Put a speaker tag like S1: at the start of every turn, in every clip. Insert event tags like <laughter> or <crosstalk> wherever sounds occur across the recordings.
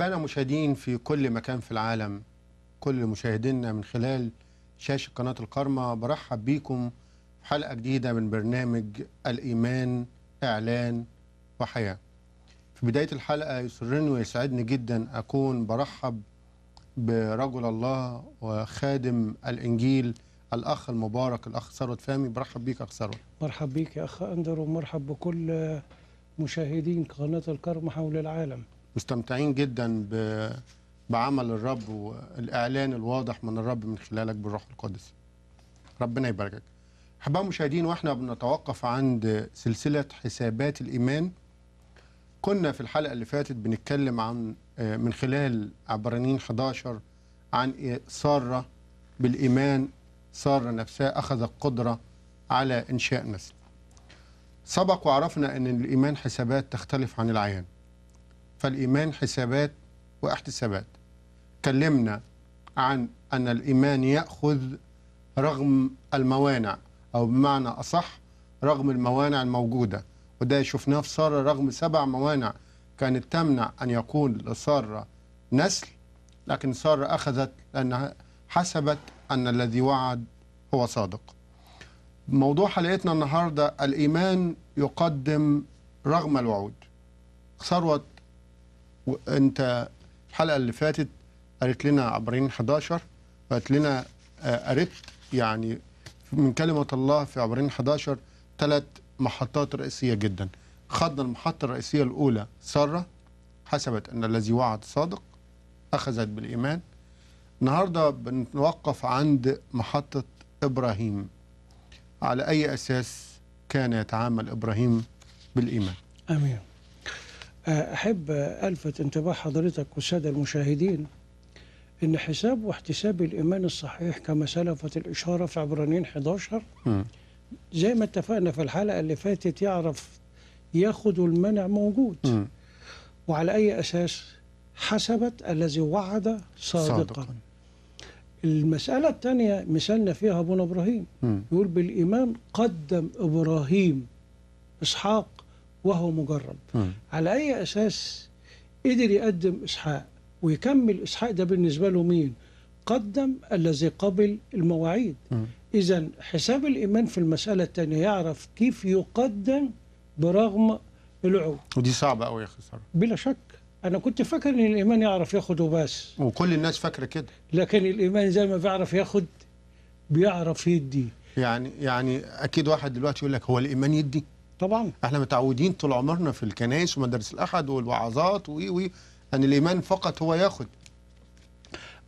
S1: أحبائنا مشاهدين في كل مكان في العالم كل مشاهدينا من خلال شاشة قناة الكرمة برحب بيكم في حلقة جديدة من برنامج الإيمان إعلان وحياة في بداية الحلقة يسرني ويسعدني جدا أكون برحب برجل الله وخادم الإنجيل الأخ المبارك الأخ ثروت فهمي برحب بيك أخ ثروت
S2: مرحب بيك يا أخ أندر ومرحب بكل مشاهدين قناة الكرم حول العالم
S1: مستمتعين جدا بعمل الرب والاعلان الواضح من الرب من خلالك بالروح القدس ربنا يباركك احباء مشاهدين واحنا بنتوقف عند سلسله حسابات الايمان كنا في الحلقه اللي فاتت بنتكلم عن آه، من خلال عبرانيين 11 عن إيه، ساره بالايمان ساره نفسها اخذ القدره على انشاء نسل سبق وعرفنا ان الايمان حسابات تختلف عن العيان فالإيمان حسابات واحتسابات تكلمنا عن أن الإيمان يأخذ رغم الموانع أو بمعنى أصح رغم الموانع الموجودة وده شفناه في سارة رغم سبع موانع كانت تمنع أن يكون لسارة نسل لكن سارة أخذت لأنها حسبت أن الذي وعد هو صادق موضوع حلقتنا النهاردة الإيمان يقدم رغم الوعود ثروة وانت الحلقه اللي فاتت قالت لنا عبرين 11 وقالت لنا آه، قريت يعني من كلمه الله في عبرين 11 ثلاث محطات رئيسيه جدا خضنا المحطه الرئيسيه الاولى ساره حسبت ان الذي وعد صادق اخذت بالايمان النهارده بنتوقف عند محطه ابراهيم على اي اساس كان يتعامل ابراهيم بالايمان
S2: امين أحب ألفت انتباه حضرتك والسادة المشاهدين إن حساب واحتساب الإيمان الصحيح كما سلفت الإشارة في عبرانيين 11 زي ما اتفقنا في الحلقة اللي فاتت يعرف ياخد المنع موجود وعلى أي أساس حسبت الذي وعد صادقا, صادقا. المسألة الثانية مثالنا فيها أبونا إبراهيم يقول بالإيمان قدم إبراهيم إسحاق وهو مجرب م. على أي أساس قدر يقدم إسحاق ويكمل إسحاق ده بالنسبة له مين قدم الذي قبل المواعيد إذا حساب الإيمان في المسألة الثانية يعرف كيف يقدم برغم العود
S1: ودي صعبة قوي يا خسارة
S2: بلا شك أنا كنت فاكر إن الإيمان يعرف ياخد وبس وكل الناس فاكرة كده لكن
S1: الإيمان زي ما بيعرف ياخد بيعرف يدي يعني يعني أكيد واحد دلوقتي يقول لك هو الإيمان يدي طبعا احنا متعودين طول عمرنا في الكنائس ومدارس الاحد والوعظات و و ان يعني الايمان فقط هو ياخد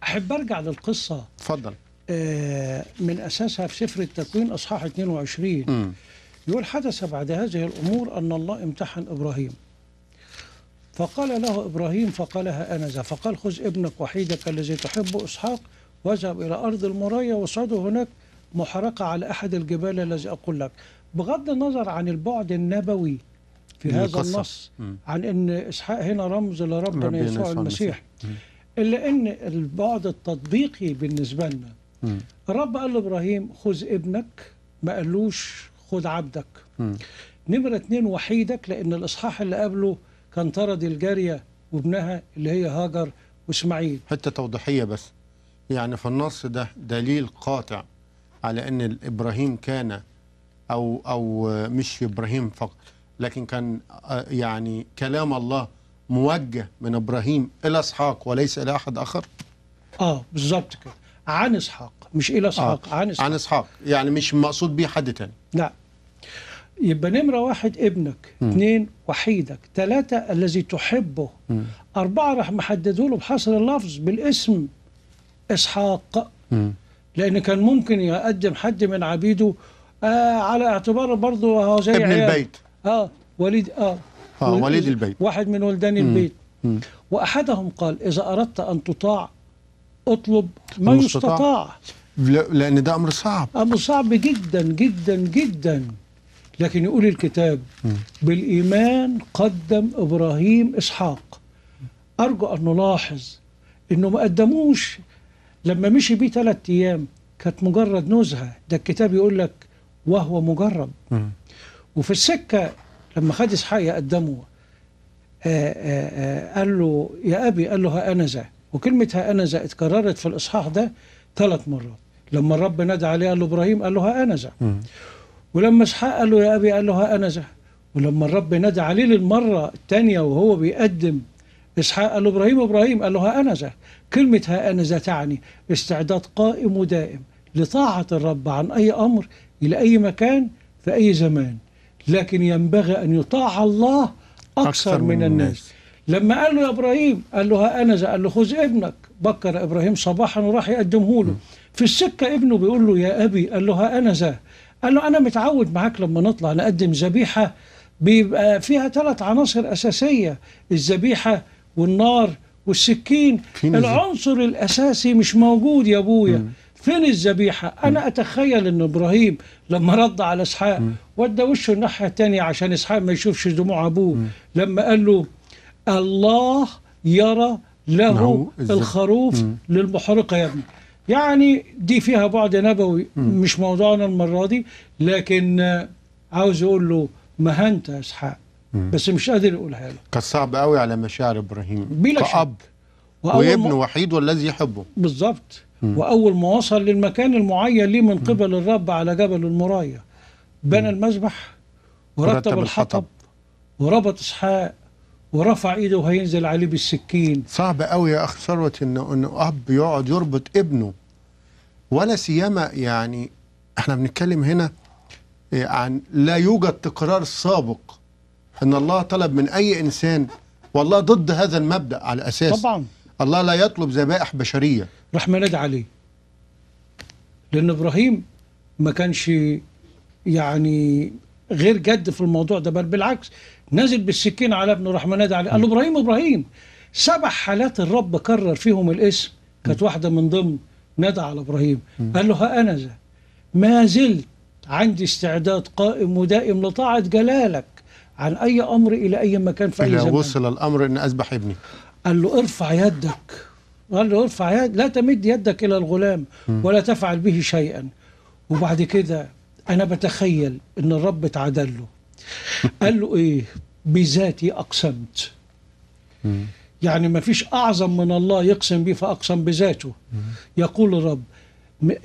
S1: احب ارجع
S2: للقصه اتفضل آه من اساسها في سفر التكوين اصحاح 22 م. يقول حدث بعد هذه الامور ان الله امتحن ابراهيم فقال له ابراهيم فقالها ذا فقال خذ ابنك وحيدك الذي تحبه اسحاق واذهب الى ارض المرايا وصعده هناك محرقه على احد الجبال الذي اقول لك بغض النظر عن البعد النبوي في هذا القصة. النص عن ان اسحاق هنا رمز لربنا يسوع المسيح المسيح. الا ان البعد التطبيقي بالنسبه لنا الرب قال لابراهيم خذ ابنك ما قالوش خذ عبدك نمره اثنين وحيدك لان الاصحاح اللي قبله كان طرد
S1: الجاريه وابنها اللي هي هاجر واسماعيل حته توضيحيه بس يعني في النص ده دليل قاطع على ان ابراهيم كان أو أو مش إبراهيم فقط لكن كان آه، يعني كلام الله موجه من إبراهيم إلى إسحاق وليس إلى أحد آخر
S2: آه بالظبط كده عن إسحاق مش إلى إسحاق آه. عن إسحاق عن إسحاق
S1: يعني مش مقصود بيه حد تاني
S2: لا يبقى نمرة واحد ابنك م. اثنين وحيدك ثلاثة الذي تحبه م. أربعة راح محدده له بحصر اللفظ بالاسم إسحاق م. لأن كان ممكن يقدم حد من عبيده آه على اعتبار برضه آه، هو زي ابن عيال. البيت اه وليد اه اه وليد البيت واحد من ولدان البيت مم. واحدهم قال اذا اردت ان تطاع اطلب ما يستطاع
S1: لان ده امر صعب
S2: امر صعب جدا جدا جدا لكن يقول الكتاب بالايمان قدم ابراهيم اسحاق ارجو ان نلاحظ انه ما قدموش لما مشي بيه ثلاث ايام كانت مجرد نزهه ده الكتاب يقول لك وهو مجرب وفي السكة لما خد إسحاق قدمه آه، آه، آه، قال له يا أبي قال له هأنذا وكلمة هأنذا اتكررت في الإصحاح ده ثلاث مرات لما الرب نادى عليه قال له إبراهيم قال له هأنذا ولما إسحاق قال له يا أبي قال له هأنذا ولما الرب نادى عليه للمرة الثانية وهو بيقدم إسحاق قال له إبراهيم إبراهيم قال له هأنذا كلمة هأنذا تعني استعداد قائم ودائم لطاعة الرب عن أي أمر إلى أي مكان في أي زمان لكن ينبغي أن يطاع الله أكثر, أكثر من, من الناس لما قال له يا إبراهيم قال له ها أنا قال له خذ ابنك بكر إبراهيم صباحا وراح يقدمه له في السكة ابنه بيقول له يا أبي قال له أنا قال له أنا متعود معاك لما نطلع نقدم ذبيحة بيبقى فيها ثلاث عناصر أساسية الذبيحة والنار والسكين العنصر الأساسي مش موجود يا أبويا فين الذبيحة أنا أتخيل أن إبراهيم لما رد على إسحاق ودى وشه الناحية التانية عشان إسحاق ما يشوفش دموع أبوه لما قال له الله يرى له الخروف للمحرقة يا ابني يعني دي فيها بعد نبوي مش موضوعنا المرة دي لكن عاوز أقول له ما يا إسحاق بس مش قادر يقولها
S1: له كان صعب قوي على مشاعر إبراهيم بلا شك وابن وحيد والذي يحبه
S2: بالظبط وأول ما وصل للمكان المعين ليه من قبل الرب على جبل المرايا بنى المذبح
S1: ورتب الحطب
S2: وربط إسحاق ورفع ايده
S1: وهينزل عليه بالسكين صعب قوي يا اخ ثروت ان ان اب يقعد يربط ابنه ولا سيما يعني احنا بنتكلم هنا إيه، عن لا يوجد تكرار سابق ان الله طلب من اي انسان والله ضد هذا المبدا على اساس طبعا الله لا يطلب ذبائح بشريه راح مناد عليه
S2: لأن إبراهيم ما كانش يعني غير جد في الموضوع ده بل بالعكس نزل بالسكين على ابنه راح مناد عليه قال له إبراهيم إبراهيم سبع حالات الرب كرر فيهم الاسم كانت واحدة من ضمن نادى على إبراهيم قال له ها أنا ذا ما زلت عندي استعداد قائم ودائم لطاعة جلالك عن أي أمر إلى أي مكان في أي زمان وصل الأمر أن أذبح ابني قال له ارفع يدك قال له ارفع يد لا تمد يدك إلى الغلام ولا تفعل به شيئا وبعد كده أنا بتخيل إن الرب اتعدل له <laughs> قال له إيه بذاتي أقسمت يعني ما فيش أعظم من الله يقسم به فأقسم بذاته يقول الرب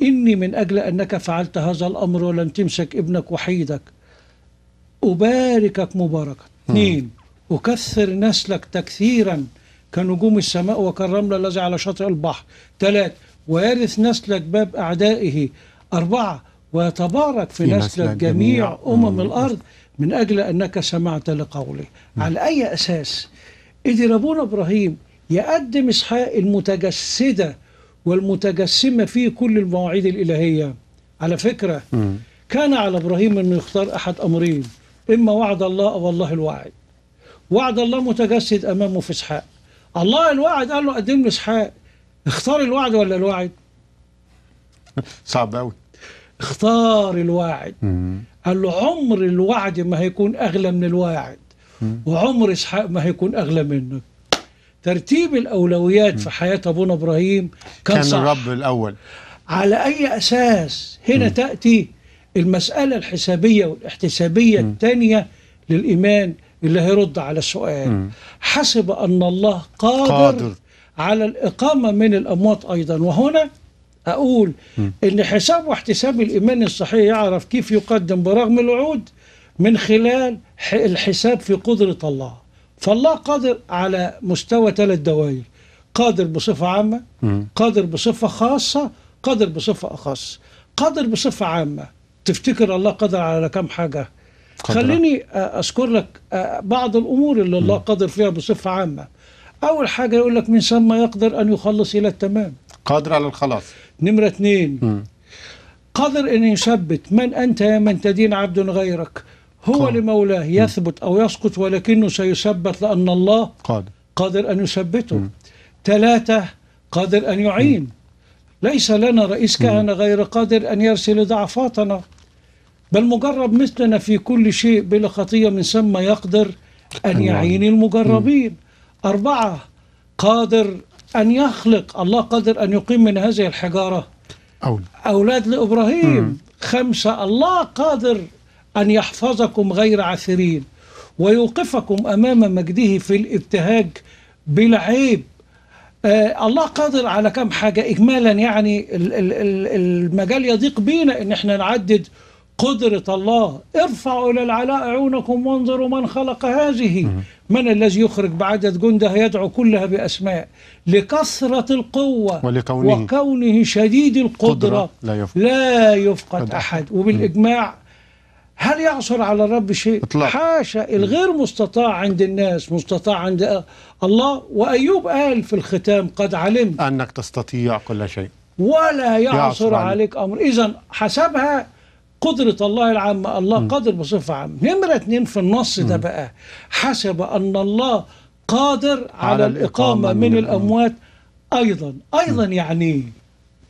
S2: إني من أجل أنك فعلت هذا الأمر ولم تمسك ابنك وحيدك أباركك مباركة اثنين أكثر نسلك تكثيرا كنجوم السماء وكالرمل الذي على شاطئ البحر ثلاث ويرث نسلك باب أعدائه أربعة ويتبارك في, في نسلك جميع أمم, أمم الأرض من أجل أنك سمعت لقوله نعم. على أي أساس قدر ربنا إبراهيم يقدم إسحاق المتجسدة والمتجسمة في كل المواعيد الإلهية على فكرة كان على إبراهيم أنه يختار أحد أمرين إما وعد الله أو الله الوعد وعد الله متجسد أمامه في إسحاق الله الوعد قال له قدم له إيه اسحاق اختار الوعد ولا الوعد صعب قوي اختار الواعد قال له عمر الوعد ما هيكون اغلى من الواعد وعمر اسحاق ما هيكون اغلى منه ترتيب الاولويات في حياه ابونا ابراهيم كان, كان صح. الرب الاول على اي اساس هنا تاتي المساله الحسابيه والاحتسابيه الثانيه للايمان اللي هيرد على السؤال م. حسب أن الله قادر, قادر على الإقامة من الأموات أيضا وهنا أقول م. إن حساب واحتساب الإيمان الصحيح يعرف كيف يقدم برغم الوعود من خلال الحساب في قدرة الله فالله قادر على مستوى ثلاث دوائر قادر بصفة عامة م. قادر بصفة خاصة قادر بصفة أخص قادر بصفة عامة تفتكر الله قادر على كم حاجة خليني اذكر لك بعض الامور اللي الله قادر فيها بصفه عامه اول حاجه يقول لك من ثم يقدر ان يخلص الى التمام
S1: قادر على الخلاص
S2: نمره اثنين قادر ان يثبت من انت يا من تدين عبد غيرك هو قادر. لمولاه يثبت او يسقط ولكنه سيثبت لان الله قادر قادر ان يثبته ثلاثه قادر ان يعين م. ليس لنا رئيس كهنه غير قادر ان يرسل ضعفاتنا بل مجرب مثلنا في كل شيء بلا خطية من ثم يقدر أن يعين المجربين أربعة قادر أن يخلق الله قادر أن يقيم من هذه الحجارة أولاد لإبراهيم خمسة الله قادر أن يحفظكم غير عثرين ويوقفكم أمام مجده في الابتهاج بلا عيب آه الله قادر على كم حاجة إجمالا يعني المجال يضيق بينا إن احنا نعدد قدرة الله ارفعوا إلى العلاء عونكم وانظروا من خلق هذه من الذي يخرج بعدد جنده يدعو كلها بأسماء لكثرة القوة ولكونه وكونه شديد القدرة لا يفقد, لا يفقد أحد وبالإجماع هل يعصر على الرب شيء إطلاق. حاشا الغير مستطاع عند الناس مستطاع عند الله وأيوب قال في الختام قد علمت أنك تستطيع كل شيء ولا يعصر, يعصر عليك أمر إذا حسبها قدرة الله العامة الله م. قادر بصفة عامة نمرة اتنين في النص ده بقى حسب أن الله قادر على, على الإقامة من, من الأموات أيضا أيضا م. يعني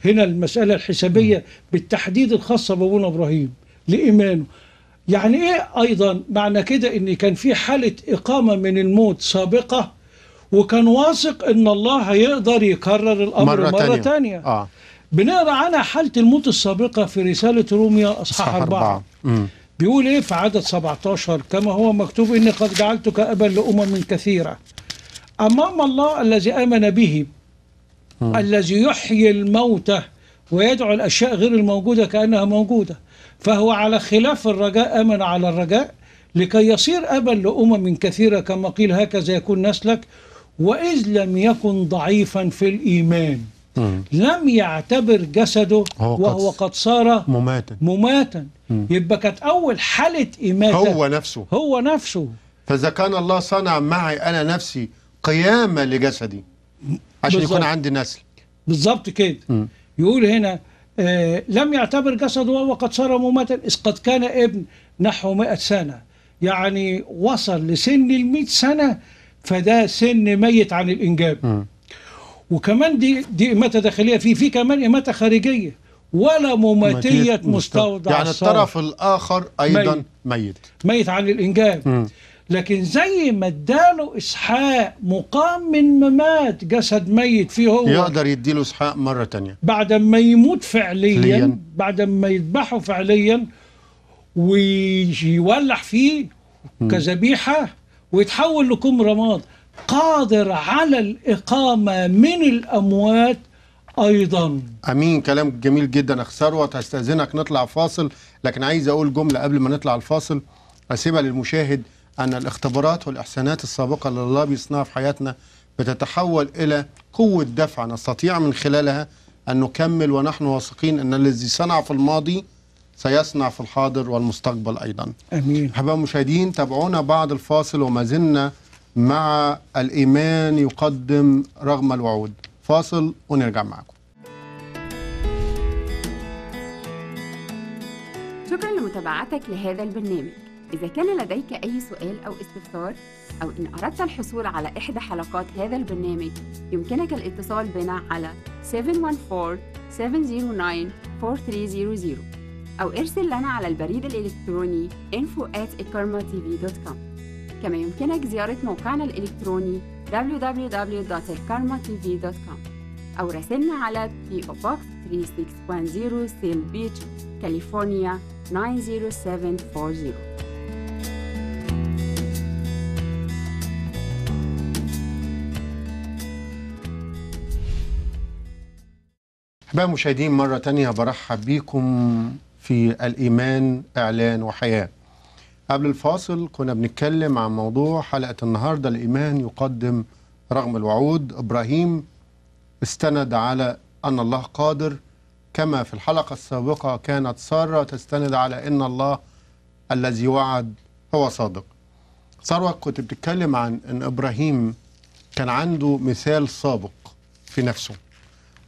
S2: هنا المسألة الحسابية بالتحديد الخاصة بأبونا إبراهيم لإيمانه يعني إيه أيضا معنى كده إن كان في حالة إقامة من الموت سابقة وكان واثق إن الله هيقدر يكرر الأمر مرة, مرة تانية, تانية. آه. بنقرا على حاله الموت السابقه في رساله روميا اصحاح أربعة. أربعة بيقول ايه في عدد 17 كما هو مكتوب اني قد جعلتك ابا لامم كثيره امام الله الذي امن به م. الذي يحيي الموتى ويدعو الاشياء غير الموجوده كانها موجوده فهو على خلاف الرجاء امن على الرجاء لكي يصير ابا لامم كثيره كما قيل هكذا يكون نسلك واذ لم يكن ضعيفا في الايمان لم يعتبر جسده وهو قد صار مماتا مماتا يبقى كانت أول حالة
S1: إماتة هو نفسه هو نفسه فإذا كان الله صنع معي أنا نفسي قيامة لجسدي عشان بالزبط. يكون عندي نسل بالظبط كده مم. يقول
S2: هنا آه لم يعتبر جسده وهو قد صار مماتا إذ قد كان ابن نحو 100 سنة يعني وصل لسن ال 100 سنة فده سن ميت عن الإنجاب م. وكمان دي دي إماتة داخلية في في كمان إماتة خارجية ولا مماتية مستودع يعني الطرف
S1: الآخر أيضا ميت ميت,
S2: ميت عن الإنجاب م. لكن زي ما اداله اسحاق مقام من ممات جسد ميت فيه هو يقدر
S1: يديله اسحاق مره تانية
S2: بعد ما يموت فعليا, فعليا. بعد ما يذبحه فعليا ويولع فيه كذبيحه ويتحول لكم رماد قادر
S1: على الإقامة من الأموات ايضا امين كلام جميل جدا اخ ثروت هستاذنك نطلع فاصل لكن عايز اقول جمله قبل ما نطلع الفاصل اسيبها للمشاهد ان الاختبارات والاحسانات السابقه اللي الله بيصنعها في حياتنا بتتحول الى قوه دفع نستطيع من خلالها ان نكمل ونحن واثقين ان الذي صنع في الماضي سيصنع في الحاضر والمستقبل ايضا امين احباء المشاهدين تابعونا بعد الفاصل وما زلنا مع الإيمان يقدم رغم الوعود فاصل ونرجع معكم شكرا لمتابعتك لهذا البرنامج إذا كان لديك أي سؤال أو استفسار أو إن أردت الحصول على إحدى حلقات هذا البرنامج يمكنك الاتصال بنا على 714-709-4300 أو ارسل لنا على البريد الإلكتروني ikarmatv.com كما يمكنك زيارة موقعنا الإلكتروني www.karmatv.com أو راسلنا على PO Box 3610 سيل بيتش كاليفورنيا 90740 أحباء مشاهدين مرة تانية برحب بيكم في الإيمان إعلان وحياة قبل الفاصل كنا بنتكلم عن موضوع حلقة النهاردة الإيمان يقدم رغم الوعود إبراهيم استند على أن الله قادر كما في الحلقة السابقة كانت سارة تستند على أن الله الذي وعد هو صادق سارة كنت بتتكلم عن أن إبراهيم كان عنده مثال سابق في نفسه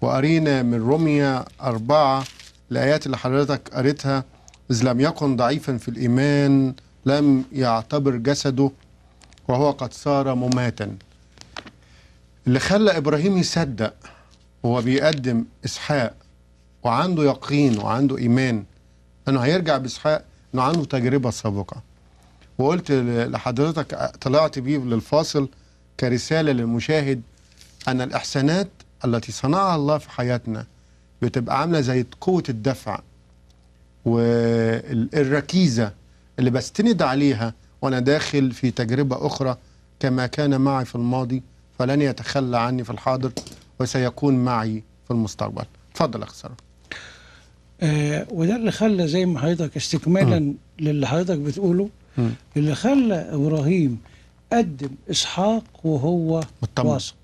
S1: وأرينا من رمية أربعة الآيات اللي حضرتك قريتها إذ لم يكن ضعيفا في الإيمان لم يعتبر جسده وهو قد صار مماتا اللي خلى إبراهيم يصدق هو بيقدم إسحاق وعنده يقين وعنده إيمان أنه هيرجع بإسحاق أنه عنده تجربة سابقة وقلت لحضرتك طلعت بيه للفاصل كرسالة للمشاهد أن الإحسانات التي صنعها الله في حياتنا بتبقى عاملة زي قوة الدفع والركيزة اللي بستند عليها وأنا داخل في تجربة أخرى كما كان معي في الماضي فلن يتخلى عني في الحاضر وسيكون معي في المستقبل اتفضل أخسر
S2: آه وده اللي خلى زي ما حضرتك استكمالا للي حضرتك بتقوله م. اللي خلى إبراهيم قدم إسحاق وهو مطمن. واثق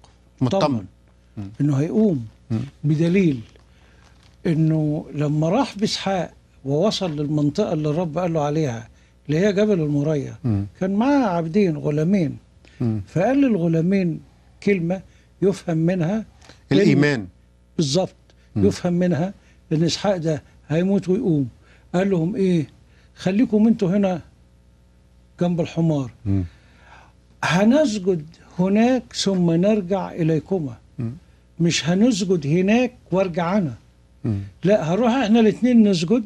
S2: مطمن إنه هيقوم م. بدليل إنه لما راح بإسحاق ووصل للمنطقة اللي الرب قال له عليها اللي هي جبل المريا كان معاه عبدين غلامين فقال للغلامين كلمة يفهم منها الإيمان بالظبط يفهم منها إن إسحاق ده هيموت ويقوم قال لهم إيه خليكم أنتوا هنا جنب الحمار م. هنسجد هناك ثم نرجع إليكما مش هنسجد هناك وارجع أنا م. لا هنروح احنا الاثنين نسجد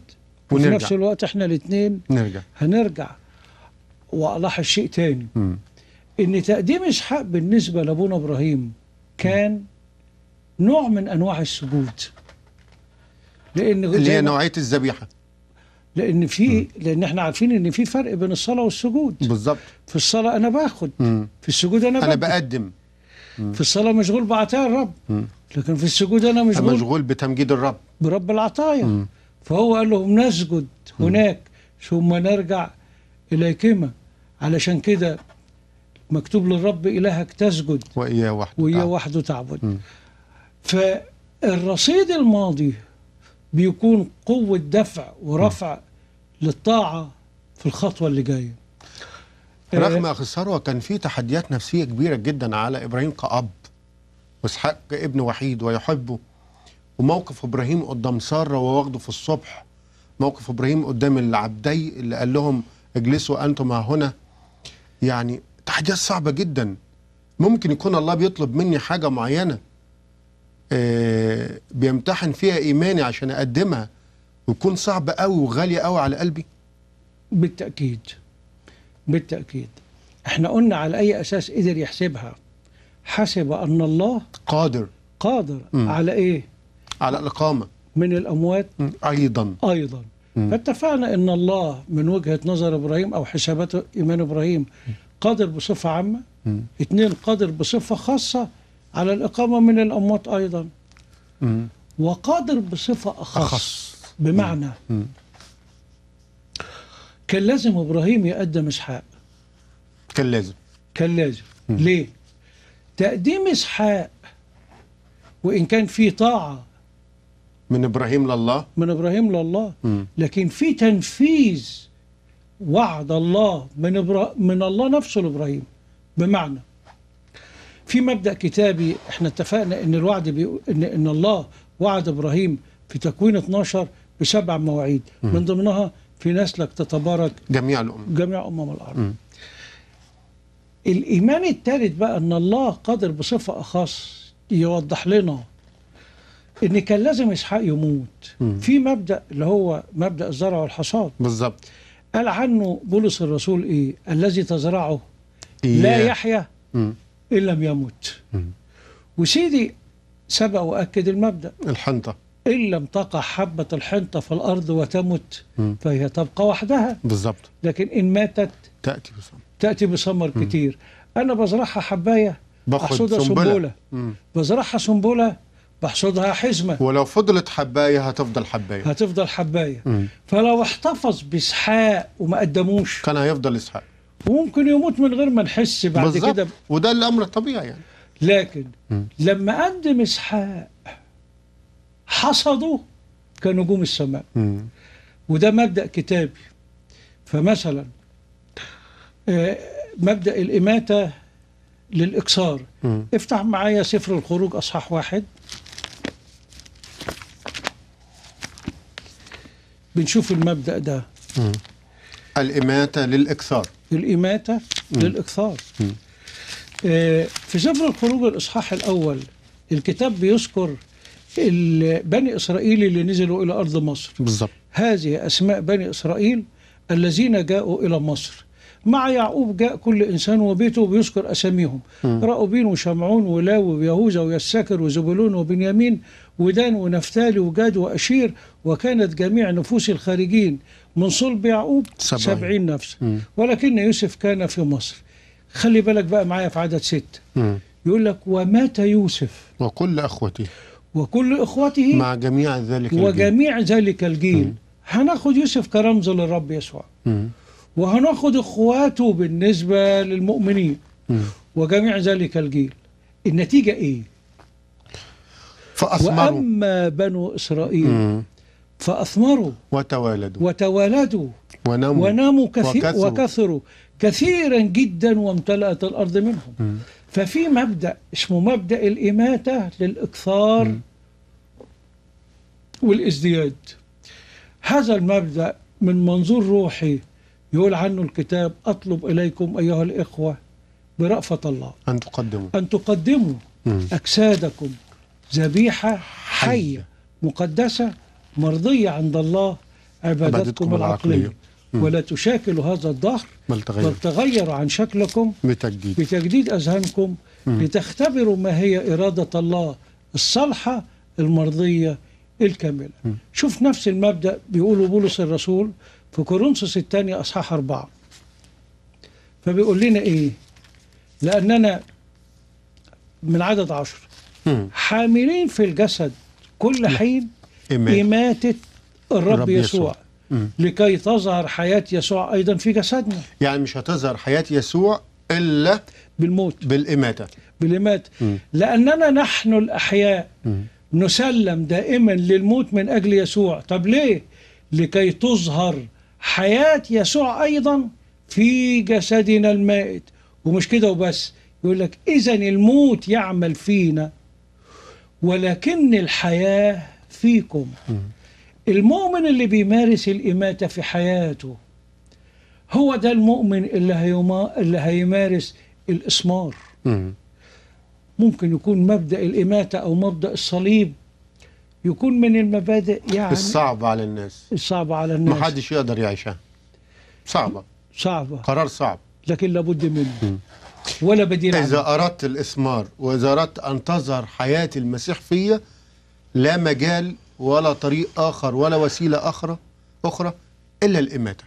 S2: ونرجع. وفي نفس الوقت احنا الاثنين نرجع هنرجع والاحظ شيء ثاني ان تقديم اسحاق بالنسبه لابونا ابراهيم كان م. نوع من انواع السجود
S1: لان اللي هي نوعيه الذبيحه
S2: لان في لان احنا عارفين ان في فرق بين الصلاه والسجود بالظبط في الصلاه انا باخد م. في السجود انا انا بقدم في الصلاه مشغول بعطايا الرب لكن في السجود انا مشغول مشغول بتمجيد الرب برب العطايا فهو قال لهم نسجد هناك ثم نرجع إليكما علشان كده مكتوب للرب إلهك تسجد وإياه وحده وإياه وحده تعبد فالرصيد الماضي
S1: بيكون قوة دفع ورفع م. للطاعة في الخطوة اللي جاية رغم أخي الثروة كان في تحديات نفسية كبيرة جدا على إبراهيم كأب وإسحاق ابن وحيد ويحبه وموقف ابراهيم قدام ساره واخده في الصبح موقف ابراهيم قدام العبدي اللي قال لهم اجلسوا انتم هنا يعني تحديات صعبه جدا ممكن يكون الله بيطلب مني حاجه معينه آه بيمتحن فيها ايماني عشان اقدمها ويكون صعب قوي وغاليه قوي على قلبي بالتاكيد بالتاكيد احنا قلنا على اي اساس قدر يحسبها
S2: حسب ان الله قادر قادر م. على ايه على الإقامة من الأموات أيضا أيضا فاتفقنا أن الله من وجهة نظر إبراهيم أو حسابات إيمان إبراهيم قادر بصفة عامة اثنين قادر بصفة خاصة على الإقامة من الأموات أيضا وقادر بصفة أخص, أخص. بمعنى كان لازم إبراهيم يقدم إسحاق كان لازم كان لازم ليه؟ تقديم إسحاق وإن كان في طاعة من ابراهيم لله من ابراهيم لله لكن في تنفيذ وعد الله من إبرا... من الله نفسه لابراهيم بمعنى في مبدا كتابي احنا اتفقنا ان الوعد بي... ان ان الله وعد ابراهيم في تكوين 12 بسبع مواعيد من ضمنها في نسلك تتبارك جميع الامم جميع امم الارض مم. الايمان الثالث بقى ان الله قادر بصفه اخص يوضح لنا ان كان لازم اسحاق يموت مم. في مبدا اللي هو مبدا الزرع والحصاد بالظبط قال عنه بولس الرسول ايه الذي تزرعه
S1: لا يحيا ان
S2: لم يموت وسيدي سبق واكد المبدا الحنطه ان لم تقع حبه الحنطه في الارض وتمت مم. فهي تبقى وحدها بالظبط لكن ان ماتت تاتي بثمر تاتي بثمر كتير انا بزرعها حبايه بحصدها سنبله بزرعها سنبله بحصدها حزمة ولو فضلت حباية هتفضل حباية هتفضل حباية مم. فلو احتفظ بإسحاق وما قدموش كان هيفضل إسحاق وممكن يموت من غير ما نحس بعد كده وده الأمر الطبيعي يعني لكن مم. لما قدم إسحاق حصدوا كنجوم السماء مم. وده مبدأ كتابي فمثلا آه، مبدأ الإماتة للإكثار افتح معايا سفر الخروج أصحاح واحد بنشوف المبدا ده
S1: مم. الاماته للاكثار
S2: الاماته مم. للاكثار مم. آه، في زبر الخروج الاصحاح الاول الكتاب بيذكر بني اسرائيل اللي نزلوا الى ارض مصر بالظبط هذه اسماء بني اسرائيل الذين جاءوا الى مصر مع يعقوب جاء كل انسان وبيته بيذكر اساميهم راؤوبين وشمعون ولاوي ويهوذا ويساكر وزبلون وبنيامين ودان ونفتال وجاد وأشير وكانت جميع نفوس الخارجين من صلب يعقوب سبعين, سبعين نفس مم. ولكن يوسف كان في مصر خلي بالك بقى معايا في عدد ست مم. يقول لك ومات يوسف وكل أخوته وكل إخوته مع جميع ذلك الجيل وجميع ذلك الجيل هناخد يوسف كرمز للرب يسوع مم. وهناخد إخواته بالنسبة للمؤمنين مم. وجميع ذلك الجيل النتيجة إيه؟ فأثمروا وأما بنو إسرائيل مم. فأثمروا وتوالدوا وتوالدوا ونموا, ونموا كثير وكثروا. وكثروا كثيرا جدا وامتلأت الأرض منهم مم. ففي مبدأ اسمه مبدأ الإماتة للإكثار مم. والازدياد هذا المبدأ من منظور روحي يقول عنه الكتاب أطلب إليكم أيها الإخوة برأفة الله أن تقدموا أن تقدموا أجسادكم ذبيحة حية مقدسة مرضية عند الله عبادتكم العقلية ولا تشاكلوا هذا الدهر بل تغير, بل تغير عن شكلكم بتجديد, بتجديد أذهانكم لتختبروا ما هي إرادة الله الصالحة المرضية الكاملة م. شوف نفس المبدأ بيقوله بولس الرسول في كورنثوس الثانية أصحاح أربعة فبيقول لنا إيه لأننا من عدد عشر حاملين في الجسد كل نعم. حين
S1: إماتة الرب يسوع لكي تظهر حياة يسوع أيضا في جسدنا يعني مش هتظهر حياة يسوع إلا بالموت بالإماتة بالإماتة
S2: م. لأننا نحن الأحياء م. نسلم دائما للموت من أجل يسوع طب ليه؟ لكي تظهر حياة يسوع أيضا في جسدنا المائت ومش كده وبس يقول لك إذا الموت يعمل فينا ولكن الحياة فيكم المؤمن اللي بيمارس الإماتة في حياته هو ده المؤمن اللي, هيما اللي هيمارس الإسمار ممكن يكون مبدأ الإماتة أو مبدأ الصليب يكون من المبادئ
S1: يعني الصعبة على الناس الصعبة على الناس محدش يقدر يعيشها صعبة صعبة قرار صعب لكن لابد منه ولا بديل عنه إذا أردت الإثمار وإذا أردت أن تظهر حياة المسيح فيا لا مجال ولا طريق آخر ولا وسيلة أخرى أخرى إلا الإماتة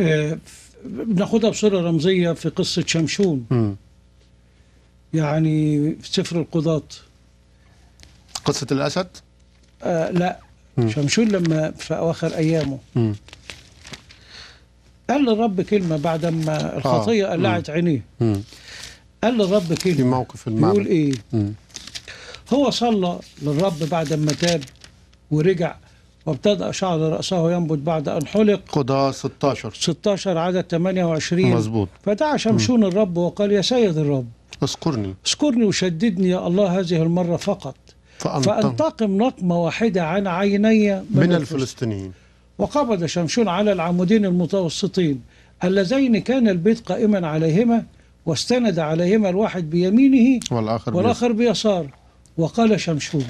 S2: آه بناخدها بصورة رمزية في قصة شمشون م. يعني في سفر القضاة
S1: قصة الأسد؟
S2: آه لا م. شمشون لما في أواخر أيامه م. قال للرب كلمه بعد ما الخطيه آه. قلعت عينيه قال للرب كلمه في موقف المعبد يقول ايه مم. هو صلى للرب بعد ما تاب ورجع وابتدأ شعر رأسه ينبت بعد أن حلق قضاء 16 16 عدد 28 مظبوط فدعا شمشون الرب وقال يا سيد الرب اذكرني اذكرني وشددني يا الله هذه المرة فقط فأنتقم, فأنتقم نقمة واحدة عن عيني من, من
S1: الفلسطينيين
S2: وقبض شمشون على العمودين المتوسطين اللذين كان البيت قائما عليهما واستند عليهما الواحد بيمينه
S1: والآخر, والآخر
S2: بيسار وقال شمشون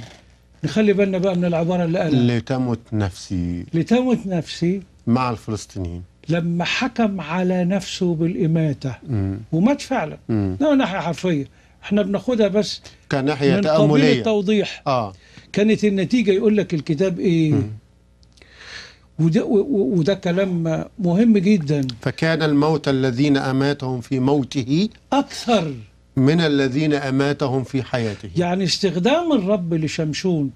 S2: نخلي بالنا بقى من العبارة اللي
S1: قالها لتمت نفسي لتمت نفسي مع الفلسطينيين
S2: لما حكم على نفسه بالإماتة ومات فعلا ده ناحية حرفية احنا بناخدها بس كناحية تأملية من قبيل التوضيح آه. كانت النتيجة يقول لك الكتاب ايه مم. وده, وده كلام مهم
S1: جدا فكان الموت الذين أماتهم في موته أكثر من الذين أماتهم في حياته
S2: يعني استخدام الرب لشمشون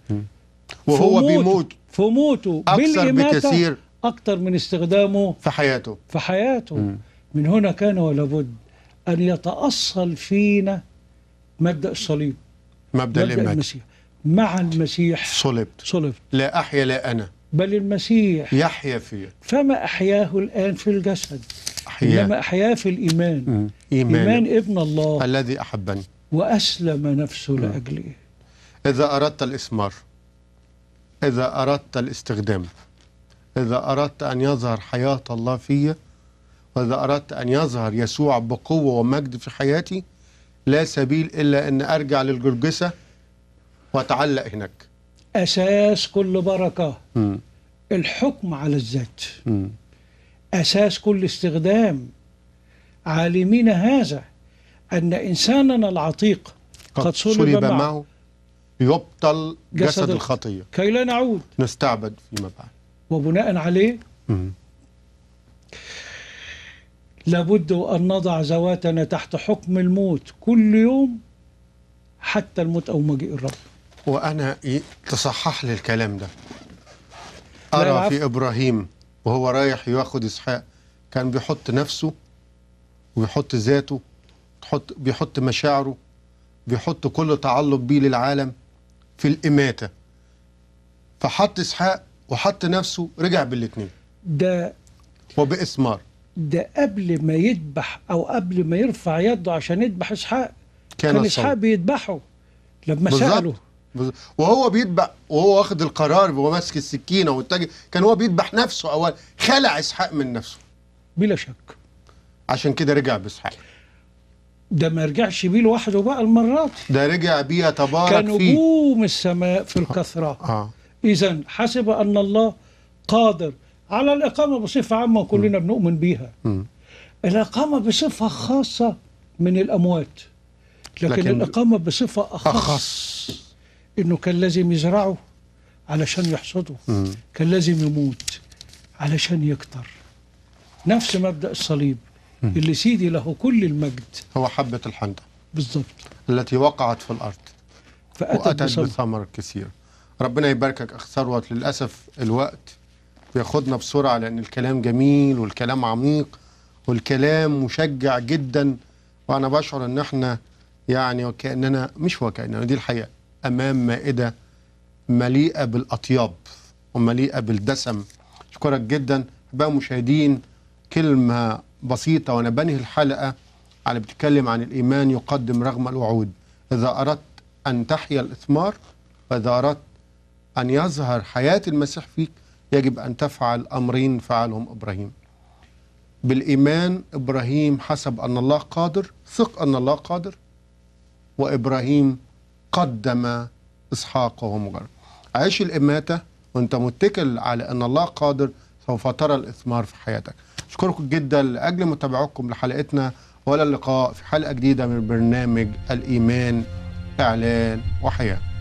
S1: وهو بيموت
S2: في موته أكثر بكثير أكثر من استخدامه في حياته في حياته م. من هنا كان ولابد أن يتأصل فينا مبدأ الصليب
S1: مبدأ, مبدأ المسيح
S2: مع المسيح صلبت صلبت
S1: لا أحيا لا أنا
S2: بل المسيح يحيا فيه فما أحياه الآن في الجسد أحياه إنما أحياه في الإيمان
S1: إيمان. إيمان
S2: ابن الله الذي
S1: أحبني وأسلم نفسه لأجلي إذا أردت الإثمار إذا أردت الاستخدام إذا أردت أن يظهر حياة الله فيا وإذا أردت أن يظهر يسوع بقوة ومجد في حياتي لا سبيل إلا أن أرجع للجرجسة وأتعلق هناك
S2: أساس كل بركة م. الحكم على الذات م. أساس كل استخدام عالمين هذا أن إنساننا العتيق قد صلب معه
S1: يبطل جسد, الخطية كي لا نعود نستعبد فيما بعد
S2: وبناء عليه م. لابد أن نضع ذواتنا تحت حكم الموت كل يوم حتى الموت أو مجيء الرب
S1: وانا تصحح لي الكلام ده ارى في ابراهيم وهو رايح ياخد اسحاق كان بيحط نفسه ويحط ذاته تحط بيحط مشاعره بيحط كل تعلق بيه للعالم في الاماته فحط اسحاق وحط نفسه رجع بالاثنين ده وباسمار
S2: ده قبل ما يذبح او قبل ما يرفع يده عشان يذبح اسحاق كان, كان اسحاق بيذبحه
S1: لما بالزبط. ساله وهو بيدبح وهو واخد القرار وهو ماسك السكينه والتاجر كان هو بيدبح نفسه اول خلع اسحاق من نفسه بلا شك عشان كده رجع باسحاق ده ما رجعش بيه
S2: لوحده بقى المرات
S1: ده رجع بيه تبارك كنجوم
S2: نجوم السماء في الكثره آه. <laughs> آه. اذا حسب ان الله قادر على الاقامه بصفه عامه وكلنا بنؤمن بيها م. الاقامه بصفه خاصه من الاموات لكن, لكن الإقامة بصفة أخص, أخص. انه كان لازم يزرعه علشان يحصده كان لازم يموت علشان يكتر
S1: نفس مبدا الصليب مم. اللي سيدي له كل المجد هو حبه الحنطه بالظبط التي وقعت في الارض واتت بثمر كثير ربنا يباركك اخ ثروت للاسف الوقت بياخدنا بسرعه لان الكلام جميل والكلام عميق والكلام مشجع جدا وانا بشعر ان احنا يعني وكاننا مش وكاننا دي الحقيقه امام مائده مليئه بالاطياب ومليئه بالدسم اشكرك جدا بقى مشاهدين كلمه بسيطه وانا بنهي الحلقه على بتكلم عن الايمان يقدم رغم الوعود اذا اردت ان تحيا الاثمار واذا اردت ان يظهر حياه المسيح فيك يجب ان تفعل امرين فعلهم ابراهيم بالايمان ابراهيم حسب ان الله قادر ثق ان الله قادر وابراهيم قدم إسحاق وهو مجرد عيش الإماتة وأنت متكل على أن الله قادر سوف ترى الإثمار في حياتك أشكركم جدا لأجل متابعتكم لحلقتنا ولا اللقاء في حلقة جديدة من برنامج الإيمان إعلان وحياة